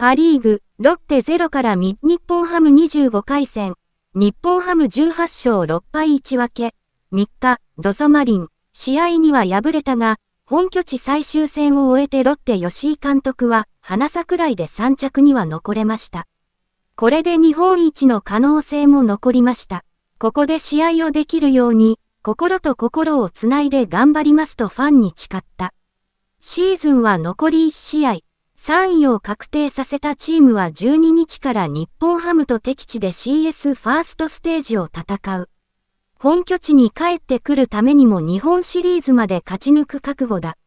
パリーグ、ロッテ0から日本ハム25回戦。日本ハム18勝6敗1分け。3日、ゾソマリン。試合には敗れたが、本拠地最終戦を終えてロッテ吉井監督は、花桜井で3着には残れました。これで日本一の可能性も残りました。ここで試合をできるように、心と心をつないで頑張りますとファンに誓った。シーズンは残り1試合。3位を確定させたチームは12日から日本ハムと敵地で CS ファーストステージを戦う。本拠地に帰ってくるためにも日本シリーズまで勝ち抜く覚悟だ。